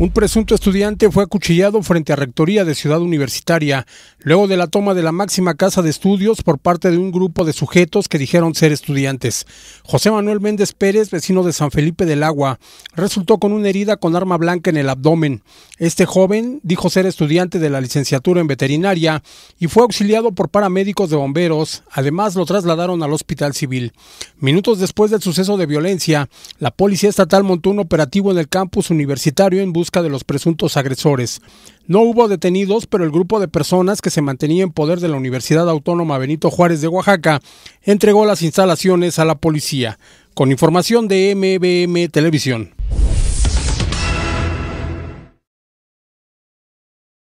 Un presunto estudiante fue acuchillado frente a Rectoría de Ciudad Universitaria, luego de la toma de la máxima casa de estudios por parte de un grupo de sujetos que dijeron ser estudiantes. José Manuel Méndez Pérez, vecino de San Felipe del Agua, resultó con una herida con arma blanca en el abdomen. Este joven dijo ser estudiante de la licenciatura en veterinaria y fue auxiliado por paramédicos de bomberos. Además, lo trasladaron al hospital civil. Minutos después del suceso de violencia, la policía estatal montó un operativo en el campus universitario en busca de los presuntos agresores. No hubo detenidos, pero el grupo de personas que se mantenía en poder de la Universidad Autónoma Benito Juárez de Oaxaca entregó las instalaciones a la policía. Con información de MBM Televisión.